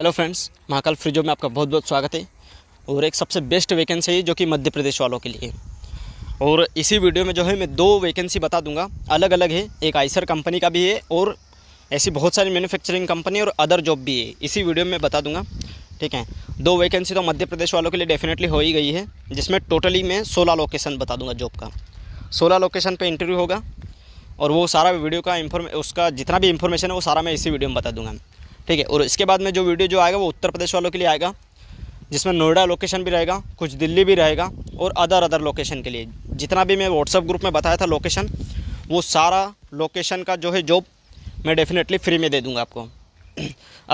hello friends Mahakal Frijo में आपका बहुत बहुत स्वागत है और एक सबसे बेस्ट वैकेंसी है जो कि मध्य प्रदेश वालों के लिए और इसी वीडियो में जो है मैं दो वैकेंसी बता दूंगा अलग अलग है एक आइसर कंपनी का भी है और ऐसी बहुत सारी मैन्युफैक्चरिंग कंपनी और अदर जॉब भी है इसी वीडियो में बता दूंगा ठीक है दो वैकेंसी तो मध्य प्रदेश वालों के लिए डेफिनेटली हो ही गई है जिसमें टोटली मैं सोलह लोकेशन बता दूँगा जॉब का सोलह लोकेशन पर इंटरव्यू होगा और वो सारा वीडियो का इन्फॉर्मे उसका जितना भी इन्फॉर्मेशन है वो सारा मैं इसी वीडियो में बता दूँगा ठीक है और इसके बाद में जो वीडियो जो आएगा वो उत्तर प्रदेश वालों के लिए आएगा जिसमें नोएडा लोकेशन भी रहेगा कुछ दिल्ली भी रहेगा और अदर अदर लोकेशन के लिए जितना भी मैं व्हाट्सअप ग्रुप में बताया था लोकेशन वो सारा लोकेशन का जो है जॉब मैं डेफिनेटली फ्री में दे दूँगा आपको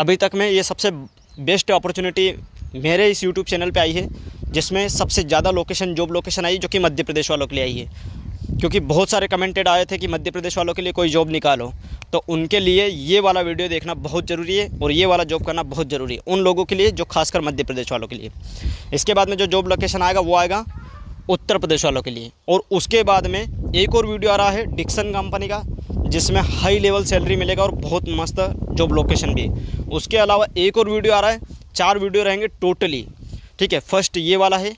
अभी तक में ये सबसे बेस्ट अपॉर्चुनिटी मेरे इस यूट्यूब चैनल पर आई है जिसमें सबसे ज़्यादा लोकेशन जॉब लोकेशन आई जो कि मध्य प्रदेश वालों के लिए आई है क्योंकि बहुत सारे कमेंटेड आए थे कि मध्य प्रदेश वालों के लिए कोई जॉब निकालो तो उनके लिए ये वाला वीडियो देखना बहुत ज़रूरी है और ये वाला जॉब करना बहुत ज़रूरी है उन लोगों के लिए जो खासकर मध्य प्रदेश वालों के लिए इसके बाद में जो जॉब लोकेशन आएगा वो आएगा उत्तर प्रदेश वालों के लिए और उसके बाद में एक और वीडियो आ रहा है डिक्सन कंपनी का जिसमें हाई लेवल सैलरी मिलेगा और बहुत मस्त जॉब लोकेशन भी उसके अलावा एक और वीडियो आ रहा है चार वीडियो रहेंगे टोटली ठीक है फर्स्ट ये वाला है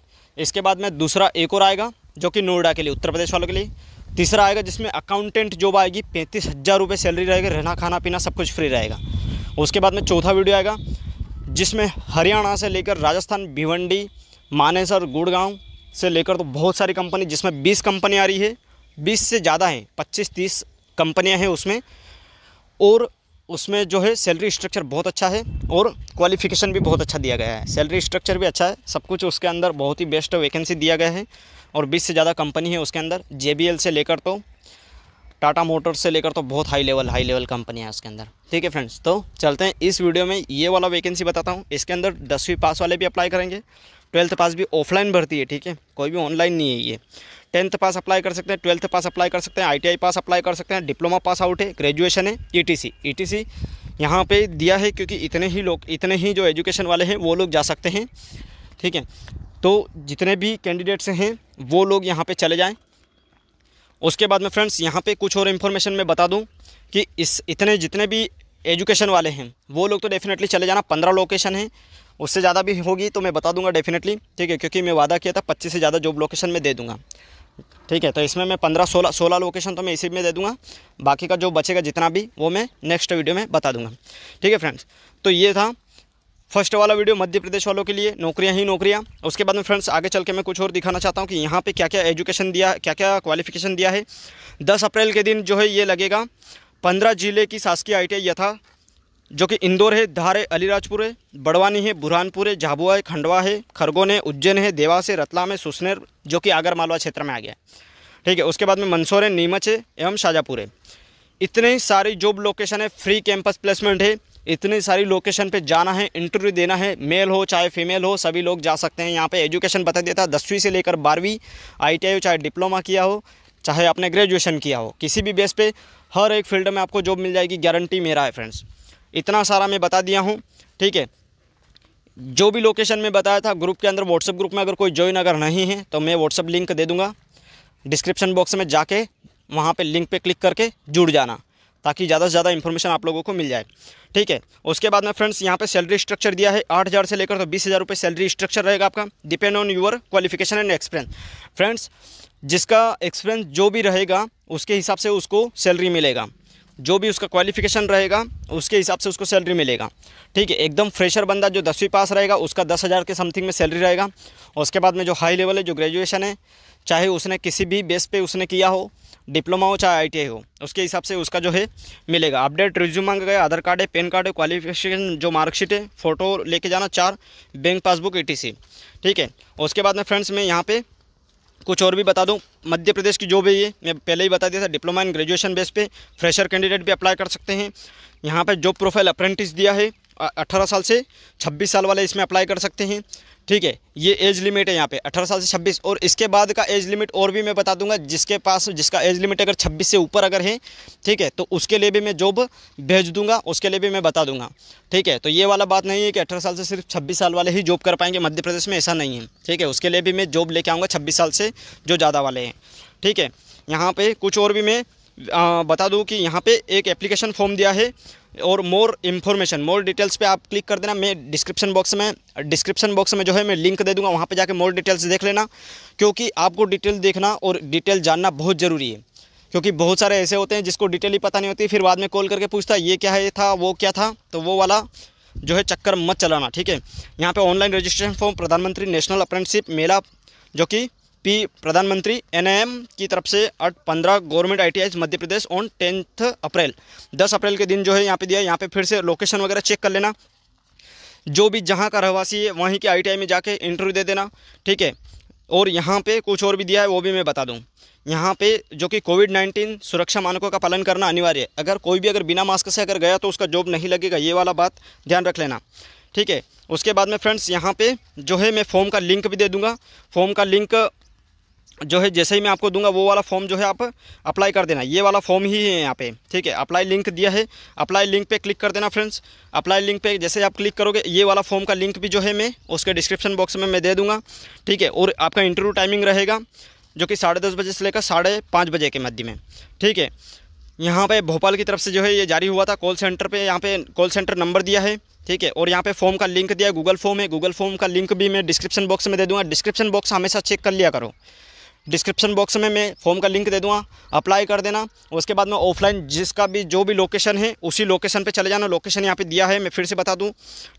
इसके बाद में दूसरा एक और आएगा जो कि नोएडा के लिए उत्तर प्रदेश वालों के लिए तीसरा आएगा जिसमें अकाउंटेंट जॉब आएगी पैंतीस हज़ार रुपये सैलरी रहेगी रहना खाना पीना सब कुछ फ्री रहेगा उसके बाद में चौथा वीडियो आएगा जिसमें हरियाणा से लेकर राजस्थान भिवंडी मानेसर गुड़गांव से लेकर तो बहुत सारी कंपनी जिसमें बीस कंपनी आ रही है बीस से ज़्यादा हैं पच्चीस तीस कंपनियाँ हैं उसमें और उसमें जो है सैलरी स्ट्रक्चर बहुत अच्छा है और क्वालिफिकेशन भी बहुत अच्छा दिया गया है सैलरी स्ट्रक्चर भी अच्छा है सब कुछ उसके अंदर बहुत ही बेस्ट वैकेंसी दिया गया है और 20 से ज़्यादा कंपनी है उसके अंदर जे से लेकर तो टाटा मोटर्स से लेकर तो बहुत high level high level company है उसके अंदर ठीक है फ्रेंड्स तो चलते हैं इस वीडियो में ये वाला वैकेंसी बताता हूँ इसके अंदर दसवीं पास वाले भी अप्लाई करेंगे ट्वेल्थ पास भी ऑफलाइन भर्ती है ठीक है कोई भी ऑनलाइन नहीं है ये टेंथ पास अप्लाई कर सकते हैं ट्वेल्थ पास अप्लाई कर सकते हैं आईटीआई पास अप्लाई कर सकते हैं डिप्लोमा पास आउट है ग्रेजुएशन है ईटीसी e ईटीसी e यहाँ पे दिया है क्योंकि इतने ही लोग इतने ही जो एजुकेशन वाले हैं वो लोग जा सकते हैं ठीक है तो जितने भी कैंडिडेट्स हैं वो लोग यहाँ पर चले जाएँ उसके बाद में फ्रेंड्स यहाँ पर कुछ और इन्फॉर्मेशन मैं बता दूँ कि इस इतने जितने भी एजुकेशन वाले हैं वो लोग तो डेफिनेटली चले जाना पंद्रह लोकेशन है उससे ज़्यादा भी होगी तो मैं बता दूंगा डेफिनेटली ठीक है क्योंकि मैं वादा किया था पच्चीस से ज़्यादा जॉब लोकेशन में दे दूंगा ठीक है तो इसमें मैं पंद्रह सोलह सोलह लोकेशन तो मैं इसी में दे दूंगा बाकी का जो बचेगा जितना भी वो मैं नेक्स्ट वीडियो में बता दूंगा ठीक है फ्रेंड्स तो ये था फर्स्ट वाला वीडियो मध्य प्रदेश वालों के लिए नौकरियां ही नौकरियां उसके बाद में फ्रेंड्स आगे चल के मैं कुछ और दिखाना चाहता हूँ कि यहाँ पर क्या क्या एजुकेशन दिया क्या क्या क्वालिफिकेशन दिया है दस अप्रैल के दिन जो है ये लगेगा पंद्रह जिले की शासकीय आई टी यथा जो कि इंदौर है धार है अलीराजपुर है बड़वानी है बुरहानपुर है झाबुआ है खंडवा है खरगोन है उज्जैन है देवास है रतलाम है सुसनेर जो कि आगर मालवा क्षेत्र में आ गया ठीक है उसके बाद में मंदसौर है नीमच है एवं शाहजहाँपुर है इतने ही सारी जॉब लोकेशन है फ्री कैंपस प्लेसमेंट है इतनी सारी लोकेशन पे जाना है इंटरव्यू देना है मेल हो चाहे फीमेल हो सभी लोग जा सकते हैं यहाँ पे एजुकेशन बता दिया था दसवीं से लेकर बारहवीं आईटीआई हो चाहे डिप्लोमा किया हो चाहे आपने ग्रेजुएशन किया हो किसी भी बेस पे हर एक फील्ड में आपको जॉब मिल जाएगी गारंटी मेरा है फ्रेंड्स इतना सारा मैं बता दिया हूँ ठीक है जो भी लोकेशन में बताया था ग्रुप के अंदर व्हाट्सअप ग्रुप में अगर कोई ज्वाइन अगर नहीं है तो मैं व्हाट्सअप लिंक दे दूँगा डिस्क्रिप्शन बॉक्स में जाके वहाँ पे लिंक पे क्लिक करके जुड़ जाना ताकि ज़्यादा से ज़्यादा इन्फॉर्मेशन आप लोगों को मिल जाए ठीक है उसके बाद में फ्रेंड्स यहाँ पे सैलरी स्ट्रक्चर दिया है आठ हज़ार से लेकर तो बीस हज़ार रुपये सैलरी स्ट्रक्चर रहेगा आपका depend on your qualification and experience friends जिसका एक्सपीरियंस जो भी रहेगा उसके हिसाब से उसको सैलरी मिलेगा जो भी उसका क्वालिफिकेशन रहेगा उसके हिसाब से उसको सैलरी मिलेगा ठीक है एकदम फ्रेशर बंदा जो दसवीं पास रहेगा उसका दस हज़ार के समथिंग में सैलरी रहेगा उसके बाद में जो हाई लेवल है जो ग्रेजुएशन है चाहे उसने किसी भी बेस पे उसने किया हो डिप्लोमा हो चाहे आई हो उसके हिसाब से उसका जो है मिलेगा अपडेट रिज्यूम मांग गए आधार कार्ड है पेन कार्ड है क्वालिफिकेशन जो मार्कशीट है फ़ोटो लेके जाना चार बैंक पासबुक ए ठीक है उसके बाद में फ्रेंड्स मैं यहाँ पर कुछ और भी बता दूँ मध्य प्रदेश की जॉब है ये मैं पहले ही बता दिया था डिप्लोमा इन ग्रेजुएशन बेस पे फ्रेशर कैंडिडेट भी अप्लाई कर सकते हैं यहाँ पर जॉब प्रोफाइल अप्रेंटिस दिया है अठारह साल से छब्बीस साल वाले इसमें अप्लाई कर सकते हैं ठीक है ये एज लिमिट है यहाँ पे 18 साल से 26 और इसके बाद का एज लिमिट और भी मैं बता दूंगा जिसके पास जिसका एज लिमिट अगर 26 से ऊपर अगर है ठीक है तो उसके लिए भी मैं जॉब भेज दूंगा उसके लिए भी मैं बता दूंगा ठीक है तो ये वाला बात नहीं है कि अठारह साल से सिर्फ छब्बीस साल वाले ही जॉब कर पाएंगे मध्य प्रदेश में ऐसा नहीं है ठीक है उसके लिए भी मैं जॉब लेके आऊँगा छब्बीस साल से जो ज़्यादा वाले हैं ठीक है यहाँ पर कुछ और भी मैं आ, बता दूँ कि यहाँ पे एक एप्लीकेशन फॉर्म दिया है और मोर इन्फॉर्मेशन मोर डिटेल्स पे आप क्लिक कर देना मैं डिस्क्रिप्शन बॉक्स में डिस्क्रिप्शन बॉक्स में जो है मैं लिंक दे दूंगा वहाँ पे जाके मोर डिटेल्स देख लेना क्योंकि आपको डिटेल देखना और डिटेल जानना बहुत ज़रूरी है क्योंकि बहुत सारे ऐसे होते हैं जिसको डिटेल ही पता नहीं होती फिर बाद में कॉल करके पूछता ये क्या है था वो क्या था तो वो वाला जो है चक्कर मत चलाना ठीक है यहाँ पर ऑनलाइन रजिस्ट्रेशन फॉर्म प्रधानमंत्री नेशनल अप्रेंटशिप मेला जो कि पी प्रधानमंत्री एनएम की तरफ से अट पंद्रह government I Madhya Pradesh on tenth April दस अप्रैल के दिन जो है यहाँ पे दिया है यहाँ पे फिर से लोकेशन वगैरह चेक कर लेना जो भी जहाँ का रहवासी है वहीं के आई में जाके इंटरव्यू दे देना ठीक है और यहाँ पे कुछ और भी दिया है वो भी मैं बता दूँ यहाँ पे जो कि कोविड नाइन्टीन सुरक्षा मानकों का पालन करना अनिवार्य है अगर कोई भी अगर बिना मास्क से अगर गया तो उसका जॉब नहीं लगेगा ये वाला बात ध्यान रख लेना ठीक है उसके बाद में फ्रेंड्स यहाँ पे जो है मैं फॉर्म का लिंक भी दे दूँगा फॉर्म का लिंक जो है जैसे ही मैं आपको दूंगा वो वाला फॉर्म जो है आप अप्लाई कर देना ये वाला फॉर्म ही है यहाँ पे ठीक है अप्लाई लिंक दिया है अप्लाई लिंक पे क्लिक कर देना फ्रेंड्स अप्लाई लिंक पे जैसे आप क्लिक करोगे ये वाला फॉर्म का लिंक भी जो है मैं उसके डिस्क्रिप्शन बॉक्स में मैं दे दूँगा ठीक है और आपका इंटरव्यू टाइमिंग रहेगा जो कि साढ़े दस बजे से लेकर साढ़े पाँच बजे के मध्य में ठीक है यहाँ पर भोपाल की तरफ से जो है ये जारी हुआ था कॉल सेंटर पर यहाँ पर कॉल सेंटर नंबर दिया है ठीक है और यहाँ पे फॉर्म का लिंक दिया है गूगल फॉर्म है गूगल फॉर्म का लिंक भी मैं डिस्क्रिप्शन बॉक्स में दे दूँगा डिस्क्रिप्शन बॉक्स हमेशा चेक कर लिया करो डिस्क्रिप्शन बॉक्स में मैं फॉर्म का लिंक दे दूँगा अप्लाई कर देना उसके बाद में ऑफलाइन जिसका भी जो भी लोकेशन है उसी लोकेशन पे चले जाना लोकेशन यहाँ पे दिया है मैं फिर से बता दूँ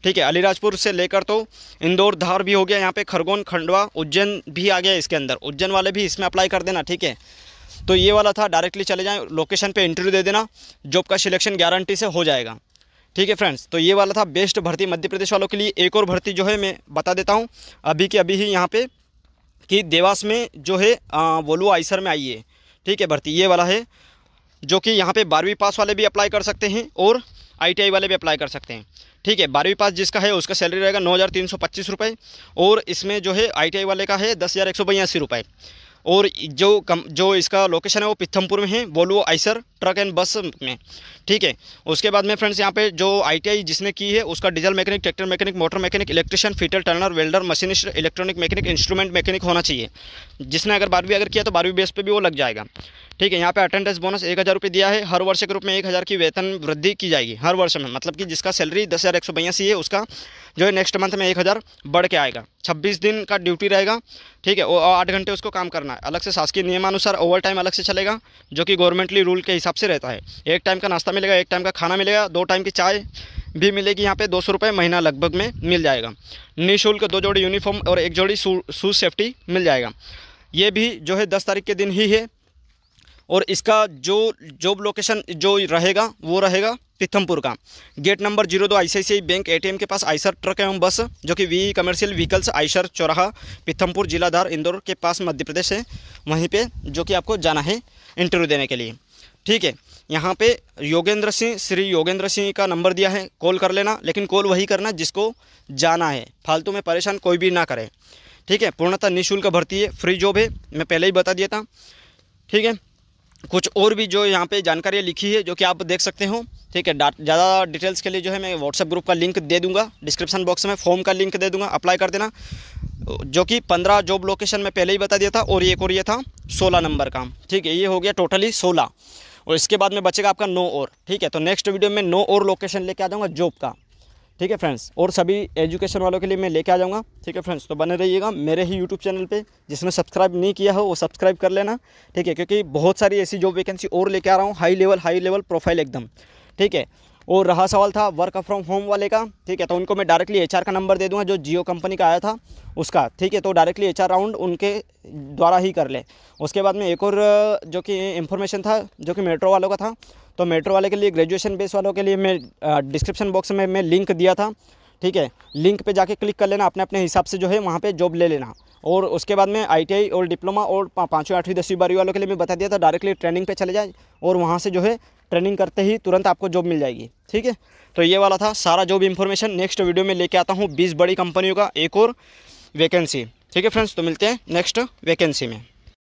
ठीक है अलीराजपुर से लेकर तो इंदौर धार भी हो गया यहाँ पे खरगोन खंडवा उज्जैन भी आ गया इसके अंदर उज्जैन वाले भी इसमें अप्लाई कर देना ठीक है तो ये वाला था डायरेक्टली चले जाएँ लोकेशन पर इंटरव्यू दे देना जॉब का सिलेक्शन गारंटी से हो जाएगा ठीक है फ्रेंड्स तो ये वाला था बेस्ट भर्ती मध्य प्रदेश वालों के लिए एक और भर्ती जो है मैं बता देता हूँ अभी के अभी ही यहाँ पर कि देवास में जो है वोलू आइसर में आइए ठीक है भर्ती ये वाला है जो कि यहाँ पे बारहवीं पास वाले भी अप्लाई कर सकते हैं और आईटीआई वाले भी अप्लाई कर सकते हैं ठीक है बारहवीं पास जिसका है उसका सैलरी रहेगा नौ हज़ार तीन सौ पच्चीस रुपये और इसमें जो है आईटीआई वाले का है दस हज़ार एक सौ बयासी रुपये और जो कम जो इसका लोकेशन है वो पिथमपुर में है बोलो आइसर ट्रक एंड बस में ठीक है उसके बाद में फ्रेंड्स यहाँ पे जो आईटीआई जिसने की है उसका diesel mechanic tractor mechanic motor mechanic electrician fitter turner welder machinist electronic mechanic instrument mechanic होना चाहिए जिसने अगर बारहवीं अगर किया तो बारहवीं बेस पर भी वो लग जाएगा ठीक है यहाँ पे अटेंडेंस बोनस एक हज़ार रुपये दिया है हर वर्ष के रूप में एक हज़ार की वेतन वृद्धि की जाएगी हर वर्ष में मतलब कि जिसका सैलरी दस हज़ार एक सौ बयासी है उसका जो है नेक्स्ट मंथ में एक हज़ार बढ़ के आएगा छब्बीस दिन का ड्यूटी रहेगा ठीक है और आठ घंटे उसको काम करना है अलग से शासकीय नियमानुसार ओवर टाइम अलग से चलेगा जो कि गवर्नमेंटली रूल के हिसाब से रहता है एक टाइम का नाश्ता मिलेगा एक टाइम का खाना मिलेगा दो टाइम की चाय भी मिलेगी यहाँ पे दो सौ रुपये महीना लगभग में मिल जाएगा निःशुल्क दो जोड़ी यूनिफॉर्म और एक जोड़ी शूज़ सेफ्टी मिल जाएगा ये भी जो है दस तारीख के दिन ही है और इसका जो जॉब लोकेशन जो रहेगा वो रहेगा पीथमपुर का गेट नंबर जीरो दो आई बैंक एटीएम के पास आइसर ट्रक एवं बस जो कि वी कमर्शियल व्हीकल्स आइसर चौराहा पीथमपुर जिलाधार इंदौर के पास मध्य प्रदेश है वहीं पे जो कि आपको जाना है इंटरव्यू देने के लिए ठीक है यहाँ पे योगेंद्र सिंह श्री योगेंद्र सिंह का नंबर दिया है कॉल कर लेना लेकिन कॉल वही करना जिसको जाना है फालतू में परेशान कोई भी ना करे ठीक है पूर्णतः निःशुल्क भर्ती है फ्री जॉब है मैं पहले ही बता दिया था ठीक है कुछ और भी जो यहाँ पे जानकारियाँ लिखी है जो कि आप देख सकते हो ठीक है ज़्यादा डिटेल्स के लिए जो है मैं व्हाट्सएप ग्रुप का लिंक दे दूंगा डिस्क्रिप्शन बॉक्स में फॉर्म का लिंक दे दूंगा अप्लाई कर देना जो कि पंद्रह जॉब लोकेशन में पहले ही बता दिया था और एक और ये था सोलह नंबर का ठीक है ये हो गया टोटली सोलह और इसके बाद में बचेगा आपका नो और ठीक है तो नेक्स्ट वीडियो में नो और लोकेशन लेके आ जाऊँगा जॉब का ठीक है फ्रेंड्स और सभी एजुकेशन वालों के लिए मैं लेके आ जाऊँगा ठीक है फ्रेंड्स तो बने रहिएगा मेरे ही यूट्यूब चैनल पे जिसने सब्सक्राइब नहीं किया हो वो सब्सक्राइब कर लेना ठीक है क्योंकि बहुत सारी ऐसी जॉब वैकेंसी और लेके आ रहा हूँ high level high level profile एकदम ठीक है और रहा सवाल था वर्क फ्रॉम होम वाले का ठीक है तो उनको मैं डायरेक्टली एच का नंबर दे दूँगा जो जियो कंपनी का आया था उसका ठीक है तो डायरेक्टली एच राउंड उनके द्वारा ही कर ले उसके बाद में एक और जो कि इन्फॉर्मेशन था जो कि मेट्रो वालों का था तो मेट्रो वाले के लिए ग्रेजुएशन बेस वालों के लिए मैं डिस्क्रिप्शन बॉक्स में मैं लिंक दिया था ठीक है लिंक पे जाके क्लिक कर लेना अपने अपने हिसाब से जो है वहाँ पे जॉब ले लेना और उसके बाद में आईटीआई और डिप्लोमा और पाँचवीं आठवीं दसवीं बारहवीं वालों के लिए मैं बता दिया था डायरेक्टली ट्रेनिंग पे चले जाए और वहाँ से जो है ट्रेनिंग करते ही तुरंत आपको जॉब मिल जाएगी ठीक है तो ये वाला था सारा जॉब इन्फॉर्मेशन नेक्स्ट वीडियो में लेके आता हूँ बीस बड़ी कंपनियों का एक और वैकेंसी ठीक है फ्रेंड्स तो मिलते हैं नेक्स्ट वैकेंसी में